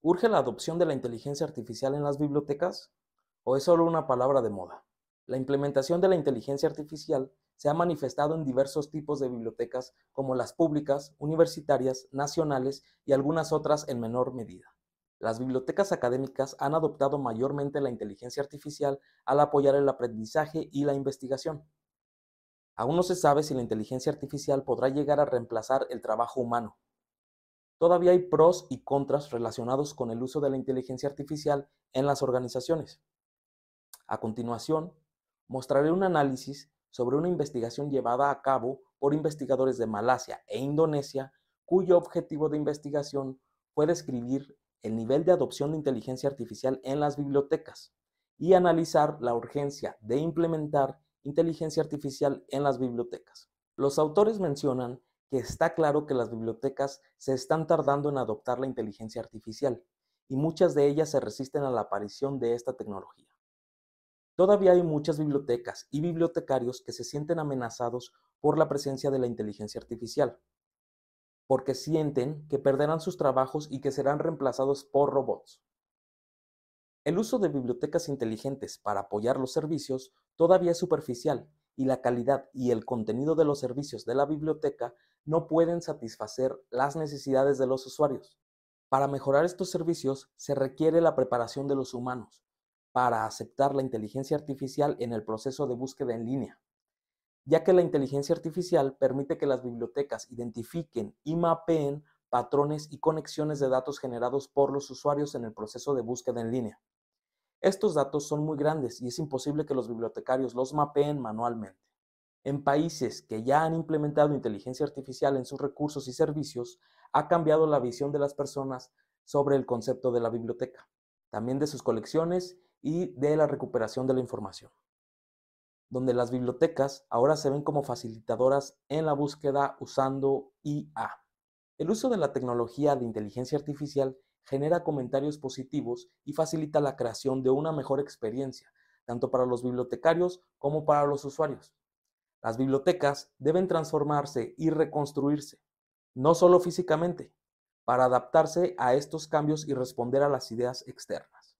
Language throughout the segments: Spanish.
¿Urge la adopción de la inteligencia artificial en las bibliotecas o es solo una palabra de moda? La implementación de la inteligencia artificial se ha manifestado en diversos tipos de bibliotecas como las públicas, universitarias, nacionales y algunas otras en menor medida. Las bibliotecas académicas han adoptado mayormente la inteligencia artificial al apoyar el aprendizaje y la investigación. Aún no se sabe si la inteligencia artificial podrá llegar a reemplazar el trabajo humano, todavía hay pros y contras relacionados con el uso de la inteligencia artificial en las organizaciones. A continuación, mostraré un análisis sobre una investigación llevada a cabo por investigadores de Malasia e Indonesia, cuyo objetivo de investigación fue describir el nivel de adopción de inteligencia artificial en las bibliotecas y analizar la urgencia de implementar inteligencia artificial en las bibliotecas. Los autores mencionan que está claro que las bibliotecas se están tardando en adoptar la inteligencia artificial y muchas de ellas se resisten a la aparición de esta tecnología. Todavía hay muchas bibliotecas y bibliotecarios que se sienten amenazados por la presencia de la inteligencia artificial, porque sienten que perderán sus trabajos y que serán reemplazados por robots. El uso de bibliotecas inteligentes para apoyar los servicios todavía es superficial y la calidad y el contenido de los servicios de la biblioteca no pueden satisfacer las necesidades de los usuarios. Para mejorar estos servicios se requiere la preparación de los humanos para aceptar la inteligencia artificial en el proceso de búsqueda en línea, ya que la inteligencia artificial permite que las bibliotecas identifiquen y mapeen patrones y conexiones de datos generados por los usuarios en el proceso de búsqueda en línea. Estos datos son muy grandes y es imposible que los bibliotecarios los mapeen manualmente. En países que ya han implementado inteligencia artificial en sus recursos y servicios, ha cambiado la visión de las personas sobre el concepto de la biblioteca, también de sus colecciones y de la recuperación de la información, donde las bibliotecas ahora se ven como facilitadoras en la búsqueda usando IA. El uso de la tecnología de inteligencia artificial genera comentarios positivos y facilita la creación de una mejor experiencia, tanto para los bibliotecarios como para los usuarios. Las bibliotecas deben transformarse y reconstruirse, no solo físicamente, para adaptarse a estos cambios y responder a las ideas externas.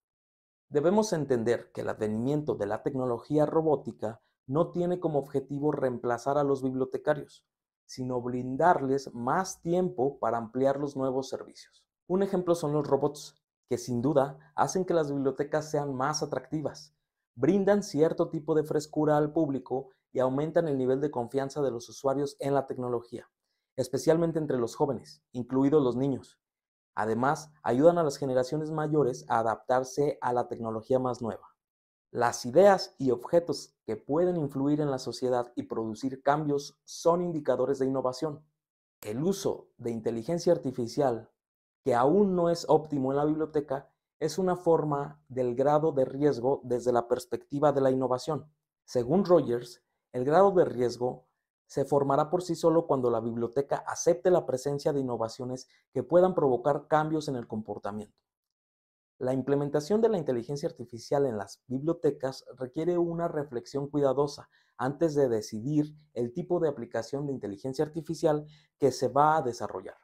Debemos entender que el advenimiento de la tecnología robótica no tiene como objetivo reemplazar a los bibliotecarios, sino brindarles más tiempo para ampliar los nuevos servicios. Un ejemplo son los robots, que sin duda hacen que las bibliotecas sean más atractivas, brindan cierto tipo de frescura al público y aumentan el nivel de confianza de los usuarios en la tecnología, especialmente entre los jóvenes, incluidos los niños. Además, ayudan a las generaciones mayores a adaptarse a la tecnología más nueva. Las ideas y objetos que pueden influir en la sociedad y producir cambios son indicadores de innovación. El uso de inteligencia artificial que aún no es óptimo en la biblioteca es una forma del grado de riesgo desde la perspectiva de la innovación. Según Rogers, el grado de riesgo se formará por sí solo cuando la biblioteca acepte la presencia de innovaciones que puedan provocar cambios en el comportamiento. La implementación de la inteligencia artificial en las bibliotecas requiere una reflexión cuidadosa antes de decidir el tipo de aplicación de inteligencia artificial que se va a desarrollar.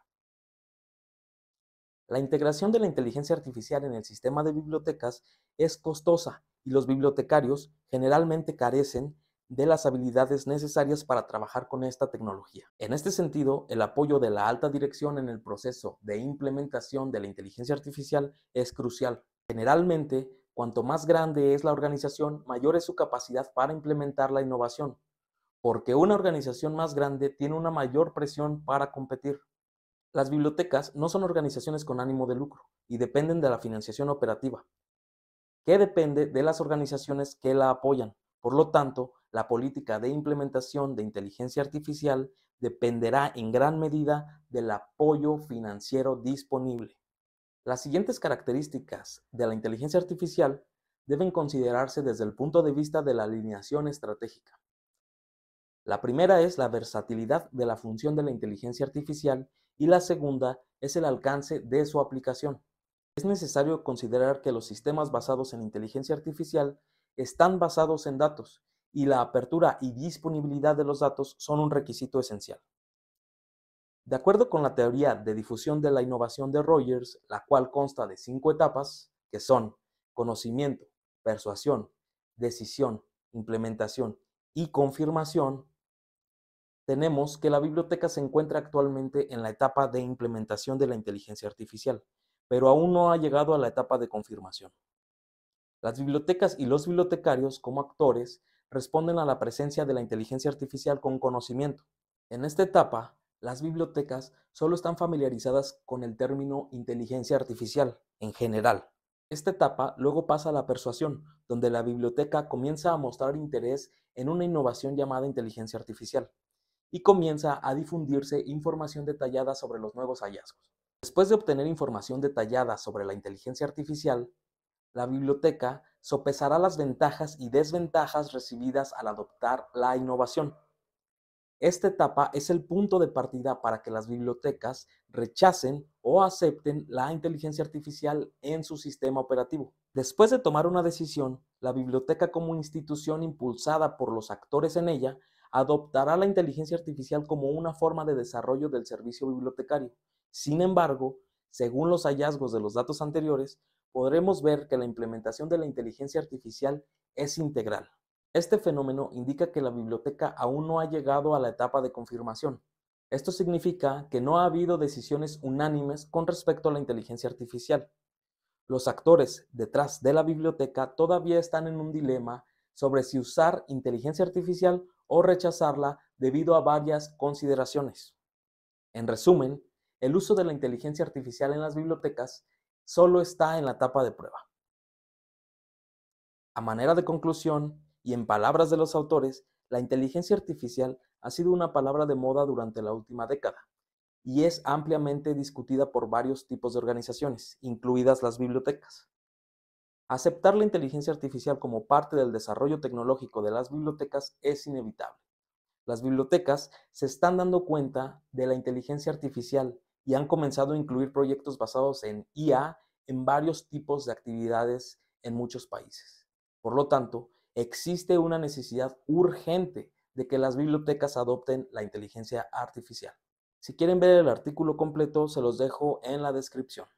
La integración de la inteligencia artificial en el sistema de bibliotecas es costosa y los bibliotecarios generalmente carecen de las habilidades necesarias para trabajar con esta tecnología. En este sentido, el apoyo de la alta dirección en el proceso de implementación de la inteligencia artificial es crucial. Generalmente, cuanto más grande es la organización, mayor es su capacidad para implementar la innovación, porque una organización más grande tiene una mayor presión para competir. Las bibliotecas no son organizaciones con ánimo de lucro y dependen de la financiación operativa, que depende de las organizaciones que la apoyan. Por lo tanto, la política de implementación de inteligencia artificial dependerá en gran medida del apoyo financiero disponible. Las siguientes características de la inteligencia artificial deben considerarse desde el punto de vista de la alineación estratégica. La primera es la versatilidad de la función de la inteligencia artificial y la segunda es el alcance de su aplicación. Es necesario considerar que los sistemas basados en inteligencia artificial están basados en datos y la apertura y disponibilidad de los datos son un requisito esencial. De acuerdo con la teoría de difusión de la innovación de Rogers, la cual consta de cinco etapas, que son conocimiento, persuasión, decisión, implementación y confirmación, tenemos que la biblioteca se encuentra actualmente en la etapa de implementación de la inteligencia artificial, pero aún no ha llegado a la etapa de confirmación. Las bibliotecas y los bibliotecarios, como actores, responden a la presencia de la inteligencia artificial con conocimiento. En esta etapa, las bibliotecas solo están familiarizadas con el término inteligencia artificial en general. Esta etapa luego pasa a la persuasión, donde la biblioteca comienza a mostrar interés en una innovación llamada inteligencia artificial y comienza a difundirse información detallada sobre los nuevos hallazgos. Después de obtener información detallada sobre la inteligencia artificial, la biblioteca sopesará las ventajas y desventajas recibidas al adoptar la innovación. Esta etapa es el punto de partida para que las bibliotecas rechacen o acepten la inteligencia artificial en su sistema operativo. Después de tomar una decisión, la biblioteca como institución impulsada por los actores en ella adoptará la inteligencia artificial como una forma de desarrollo del servicio bibliotecario. Sin embargo, según los hallazgos de los datos anteriores, podremos ver que la implementación de la inteligencia artificial es integral. Este fenómeno indica que la biblioteca aún no ha llegado a la etapa de confirmación. Esto significa que no ha habido decisiones unánimes con respecto a la inteligencia artificial. Los actores detrás de la biblioteca todavía están en un dilema sobre si usar inteligencia artificial o rechazarla debido a varias consideraciones. En resumen, el uso de la inteligencia artificial en las bibliotecas solo está en la etapa de prueba. A manera de conclusión, y en palabras de los autores, la inteligencia artificial ha sido una palabra de moda durante la última década y es ampliamente discutida por varios tipos de organizaciones, incluidas las bibliotecas. Aceptar la inteligencia artificial como parte del desarrollo tecnológico de las bibliotecas es inevitable. Las bibliotecas se están dando cuenta de la inteligencia artificial y han comenzado a incluir proyectos basados en IA en varios tipos de actividades en muchos países. Por lo tanto, existe una necesidad urgente de que las bibliotecas adopten la inteligencia artificial. Si quieren ver el artículo completo, se los dejo en la descripción.